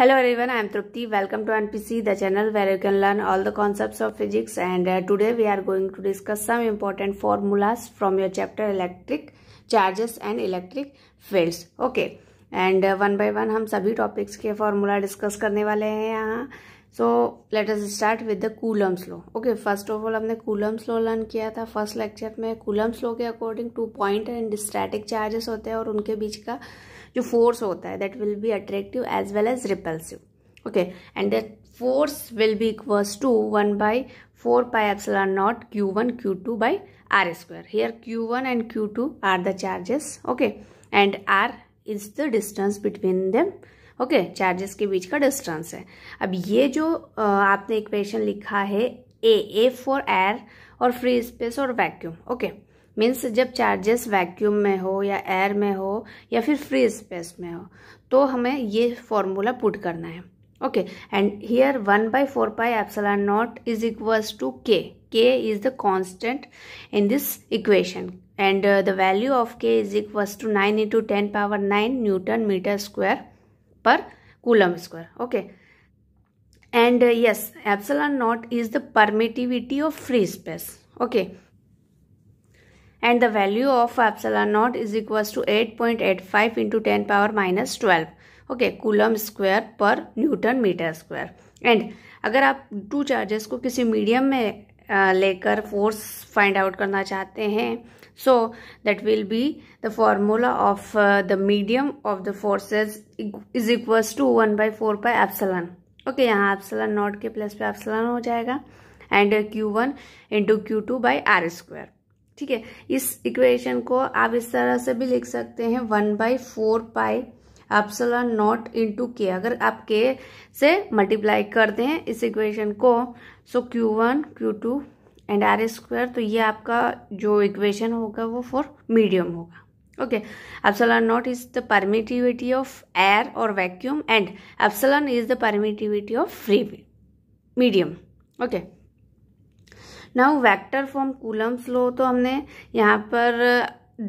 Hello everyone I am Tripti welcome to NPC the channel where you can learn all the concepts of physics and today we are going to discuss some important formulas from your chapter electric charges and electric fields okay and one by one हम सभी topics के formula discuss करने वाले हैं यहाँ so let us start with the Coulomb's law okay first of all हमने Coulomb's law learn किया था फर्स्ट लेक्चर में कूलम्स स्लो के according to point and static charges होते हैं और उनके बीच का जो फोर्स होता है that will be attractive as well as repulsive okay and that force will be equals to one by four pi r naught q one q two by r square here q one and q two are the charges okay and r is the distance between them okay charges के बीच का distance है अब ये जो आपने equation लिखा है ए ए फॉर एयर और फ्री स्पेस और वैक्यूम ओके मीन्स जब चार्जेस वैक्यूम में हो या एयर में हो या फिर फ्री स्पेस में हो तो हमें ये फॉर्मूला पुट करना है okay and here one by four pi epsilon naught is equals to k k is the constant in this equation and the value of k is equals to nine into ten power nine newton meter square per coulomb square okay and yes epsilon naught is the permittivity of free space okay and the value of epsilon naught is equals to eight point eight five into ten power minus twelve okay coulomb square per newton meter square and अगर आप two charges को किसी medium में लेकर force find out करना चाहते हैं so that will be the formula of the medium of the forces is equals to one by four by epsilon okay यहाँ एप्सलन नॉट के प्लस पे एप्सलन हो जाएगा and q one into q two by r square ठीक है इस equation को आप इस तरह से भी लिख सकते हैं one by four pi epsilon naught into k अगर आप के से मल्टीप्लाई कर दें इस इक्वेशन को so q one q two and r square तो ये आपका जो इक्वेशन होगा वो फॉर मीडियम होगा okay epsilon naught is the permittivity of air और vacuum and epsilon is the permittivity of free medium okay now vector form Coulomb's law तो हमने यहाँ पर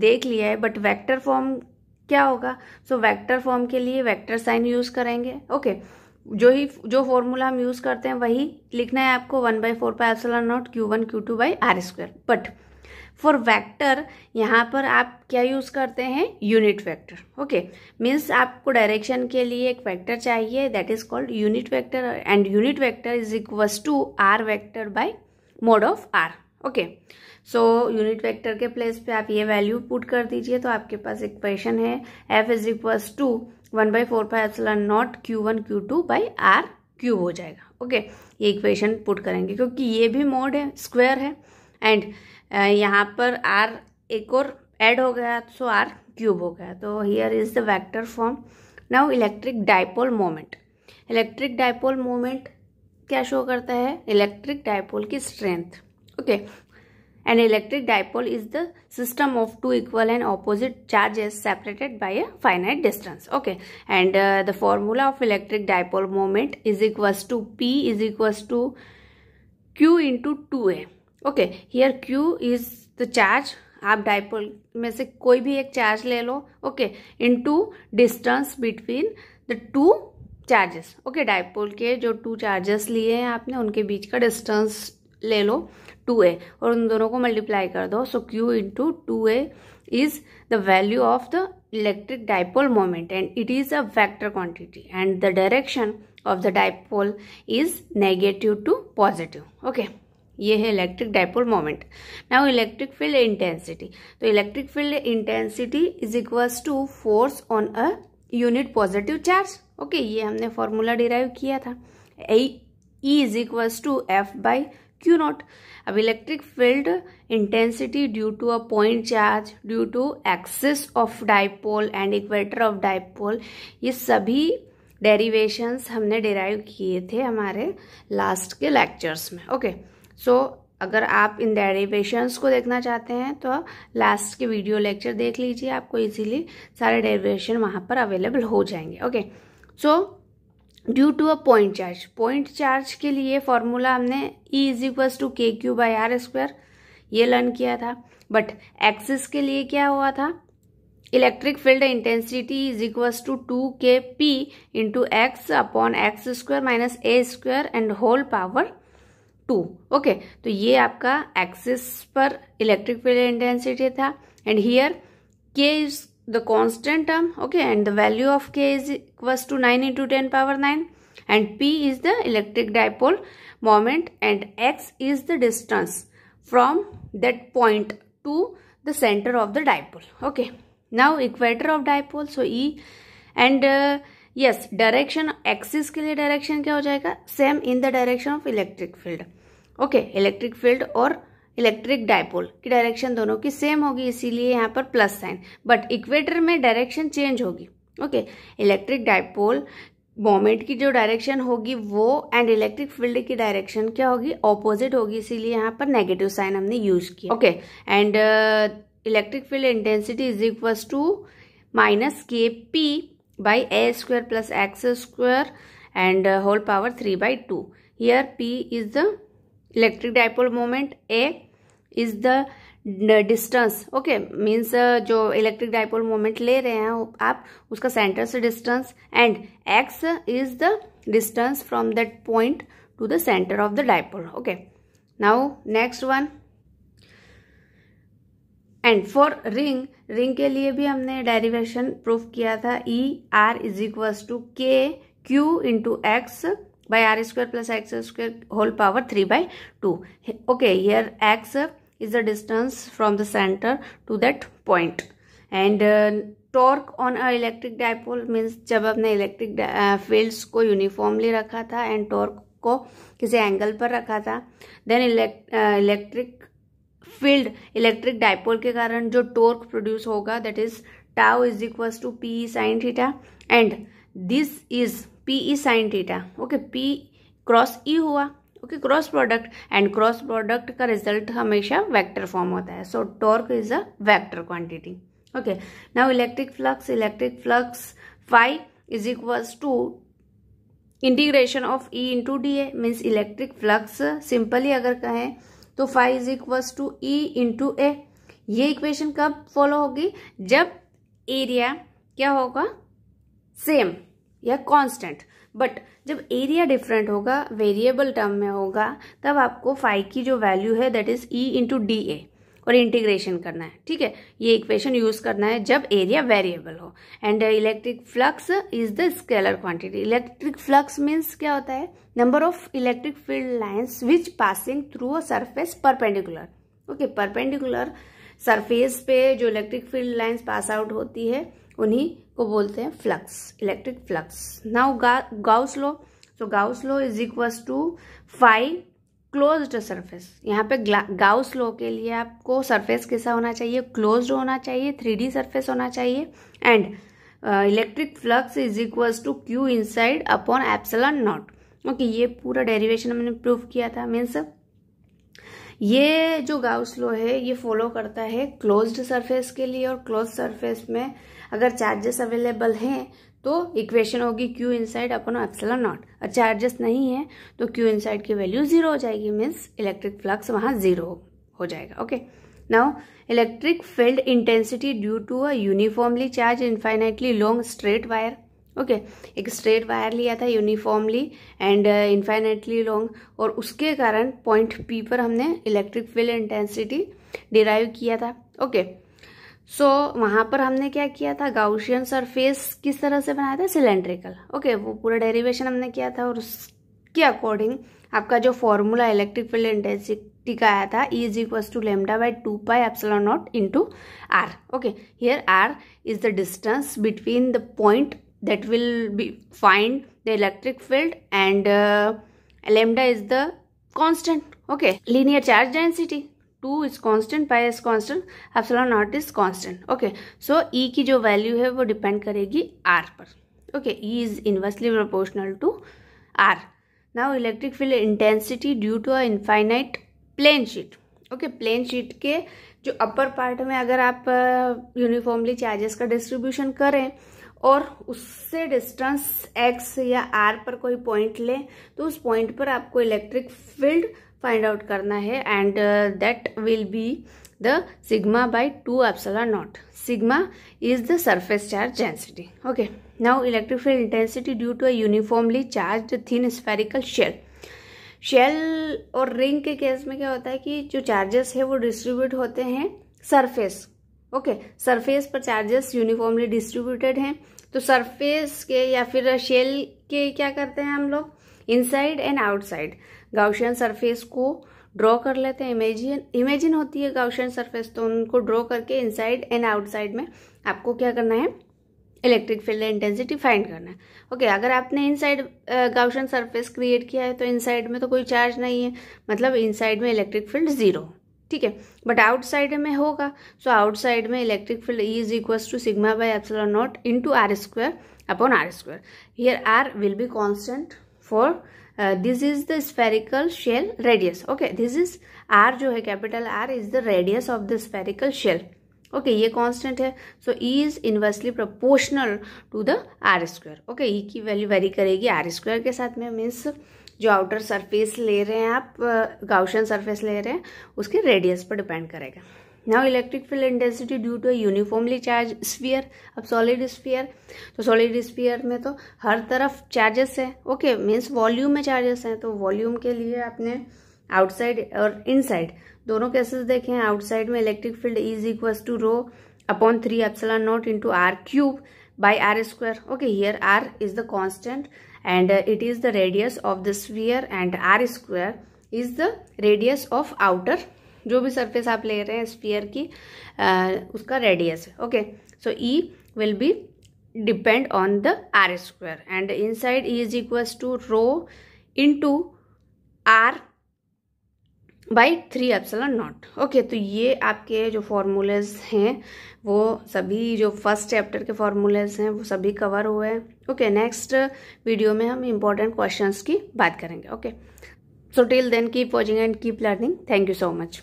देख लिया है बट वेक्टर फॉर्म क्या होगा सो वेक्टर फॉर्म के लिए वेक्टर साइन यूज करेंगे ओके जो ही जो फॉर्मूला हम यूज करते हैं वही लिखना है आपको one by four pi epsilon naught q one q two by r square but for vector यहाँ पर आप क्या यूज़ करते हैं यूनिट वेक्टर ओके मीन्स आपको डायरेक्शन के लिए एक वेक्टर चाहिए that is called unit vector and unit vector is equals to r vector by mod of r okay so unit vector के प्लेस पे आप ये वैल्यू पुट कर दीजिए तो आपके पास एक क्वेश्चन है F is equals to one by four pi epsilon naught q one q two by r cube हो जाएगा ओके okay, ये इक्वेशन पुट करेंगे क्योंकि ये भी मोड है स्क्वायर है एंड यहाँ पर आर एक और एड हो गया सो आर क्यूब हो गया तो here is the vector form now electric dipole moment electric dipole moment क्या शो करता है इलेक्ट्रिक डायपोल की strength okay and electric dipole is the system of two equal and opposite charges separated by a finite distance okay and the formula of electric dipole moment is equals to p is equals to q into two a okay here q is the charge आप dipole में से कोई भी एक charge ले लो okay in two distance between the two charges okay dipole के जो टू चार्जेस लिए हैं आपने उनके बीच का डिस्टेंस ले लो टू ए और उन दोनों को मल्टीप्लाई कर दो so q into two a is the value of the electric dipole moment and it is a vector quantity and the direction of the dipole is negative to positive okay ये है electric dipole moment now electric field intensity तो electric field intensity is equals to force on a unit positive charge okay ये हमने formula derive किया था E is equals to F by Q not अब electric field intensity due to a point charge due to axis of dipole and equator of dipole ये सभी derivations हमने derive किए थे हमारे लास्ट के लेक्चर्स में ओके okay. सो so, अगर आप इन डेरिवेशंस को देखना चाहते हैं तो लास्ट के वीडियो लेक्चर देख लीजिए आपको इजीली सारे डेरिवेशन वहाँ पर अवेलेबल हो जाएंगे okay so so, due to a point charge point charge के लिए फॉर्मूला हमने E is equal to k q by r square ये लर्न किया था बट एक्सिस के लिए क्या हुआ था electric field intensity is equal to two k p into x upon x square minus a square and whole power two okay तो ये आपका एक्सिस पर इलेक्ट्रिक फील्ड इंटेंसिटी था and here k the constant term okay and the value of k is equals to 9 into 10 power 9 and p is the electric dipole moment and x is the distance from that point to the center of the dipole okay now equator of dipole so e and uh, yes direction axis के लिए direction क्या हो जाएगा same in the direction of electric field okay electric field और electric dipole की direction दोनों की same होगी इसीलिए यहाँ पर प्लस साइन बट इक्वेटर में डायरेक्शन चेंज होगी ओके इलेक्ट्रिक डायपोल मोमेंट की जो डायरेक्शन होगी वो एंड इलेक्ट्रिक फील्ड की डायरेक्शन क्या होगी ऑपोजिट होगी इसीलिए यहाँ पर नेगेटिव साइन हमने यूज किया okay and electric field intensity is equals to minus k p by a square plus x square and whole power three by two here p is the electric dipole moment a is the distance okay means जो electric dipole moment ले रहे हैं आप उसका centre से distance and x is the distance from that point to the centre of the dipole okay now next one and for ring ring के लिए भी हमने डेरिवेशन प्रूफ किया था E r is equal to k q into x by r square plus x square whole power three by two okay here x is the distance from the centre to that point and uh, torque on a electric dipole means जब आपने electric fields uh, को uniformly रखा था and torque को किसी angle पर रखा था then electric field electric dipole के कारण जो टॉर्क प्रोड्यूस होगा that is tau is equal to p E sine theta and this is p E sine theta okay p cross E हुआ okay cross product and cross product का result हमेशा vector form होता है so torque is a vector quantity okay now electric flux electric flux phi is equals to integration of E into d A means electric flux simply अगर कहें तो phi is equals to E into A ये equation कब follow होगी जब area क्या होगा same या कॉन्स्टेंट बट जब एरिया डिफरेंट होगा वेरिएबल टर्म में होगा तब आपको फाइव की जो वैल्यू है that is E into d A और इंटीग्रेशन करना है ठीक है ये इक्वेशन यूज़ करना है जब एरिया वेरिएबल हो and electric flux is the scalar quantity electric flux means क्या होता है number of electric field lines which passing through a surface perpendicular okay perpendicular surface पे जो electric field lines pass out होती है उन्हीं को बोलते हैं flux electric flux now Gauss law तो Gauss law is equals to phi close surface यहाँ पे गाउस लो के लिए आपको सरफेस कैसा होना चाहिए क्लोज्ड होना चाहिए थ्री डी सरफेस होना चाहिए and electric flux is equals to q side upon epsilon not okay ये पूरा डेरिवेशन हमने प्रूव किया था मीन्स ये जो गाउस लो है ये फॉलो करता है क्लोज्ड सरफेस के लिए और क्लोज सरफेस में अगर चार्जेस अवेलेबल हैं तो इक्वेशन होगी q inside upon epsilon not और चार्जेस नहीं है तो क्यू इनसाइड की वैल्यू जीरो हो जाएगी मीन्स इलेक्ट्रिक फ्लक्स वहाँ जीरो हो जाएगा okay now electric field intensity due to a uniformly charge infinitely long straight wire okay okay, एक स्ट्रेट वायर लिया था यूनिफॉर्मली एंड इन्फाइनेटली लॉन्ग और उसके कारण पॉइंट पी पर हमने इलेक्ट्रिक फील्ड इंटेंसिटी डिराइव किया था ओके okay. सो so, वहां पर हमने क्या किया था गाउशियन सरफेस किस तरह से बनाया था सिलेंड्रिकल ओके okay, वो पूरा डेरिवेशन हमने किया था और उसके अकॉर्डिंग आपका जो फॉर्मूला इलेक्ट्रिक फील्ड इंटेंसिटी का आया था E is equals to lambda by two pi epsilon not into r okay here r is the distance between the point that will be find the electric field and lambda is the constant okay linear charge density two is constant pi is constant epsilon not is constant okay so E e की जो value है वो depend करेगी r पर okay E is inversely proportional to r now electric field intensity due to a infinite plane sheet okay plane sheet के जो upper part में अगर आप यूनिफॉर्मली uh, चार्जेस का डिस्ट्रीब्यूशन करें और उससे डिस्टेंस एक्स या आर पर कोई पॉइंट लें तो उस पॉइंट पर आपको इलेक्ट्रिक फील्ड फाइंड आउट करना है and that will be the sigma by two epsilon not sigma is the surface charge density okay now electric field intensity due to a uniformly charge thin spherical shell shell और ring के case में क्या होता है कि जो charges है वो डिस्ट्रीब्यूट होते हैं सरफेस ओके सरफेस पर चार्जेस यूनिफॉर्मली डिस्ट्रीब्यूटेड हैं तो सरफेस के या फिर शेल के क्या करते हैं हम लोग inside and outside Gaussian surface को ड्रॉ कर लेते हैं इमेजिन इमेजिन होती है गाउशियन सरफेस तो उनको ड्रॉ करके इनसाइड एंड आउटसाइड में आपको क्या करना है इलेक्ट्रिक फील्ड इंटेंसिटी फाइंड करना है ओके okay, अगर आपने इनसाइड गाउशन सरफेस क्रिएट किया है तो इनसाइड में तो कोई चार्ज नहीं है मतलब इनसाइड में इलेक्ट्रिक फील्ड जीरो ठीक है बट आउटसाइड में होगा सो आउटसाइड में electric field E is equal to sigma by epsilon not into r square upon r square here r will be constant for this is the spherical shell radius okay this is r जो है capital R is the radius of the spherical shell okay ये constant है so E is inversely proportional to the r square okay E की value vary करेगी are square के साथ में means जो आउटर सरफेस ले रहे हैं आप गाउशन uh, सरफेस ले रहे हैं उसके रेडियस पर डिपेंड करेगा now electric field intensity due to uniformly charge sphere अब सॉलिड स्पीयर तो सॉलिड स्पीयर में तो हर तरफ चार्जेस है ओके मीन्स वॉल्यूम में चार्जेस हैं तो वॉल्यूम के लिए आपने आउटसाइड और इन साइड दोनों केसेस देखे हैं आउटसाइड में electric field is equal to rho upon three epsilon not into r cube by r square okay here r is the constant and it is the radius of the sphere and r square is the radius of outer जो भी surface आप ले रहे हैं spear की आ, उसका radius okay so E will be depend on the r square and inside E is equals to rho into r by three epsilon not okay तो ये आपके जो फॉर्मूलेज हैं वो सभी जो फर्स्ट चैप्टर के फॉर्मूलेज हैं वो सभी कवर हुए हैं ओके नेक्स्ट वीडियो में हम इम्पोर्टेंट क्वेश्चन की बात करेंगे okay okay. So till then keep watching and keep learning. Thank you so much.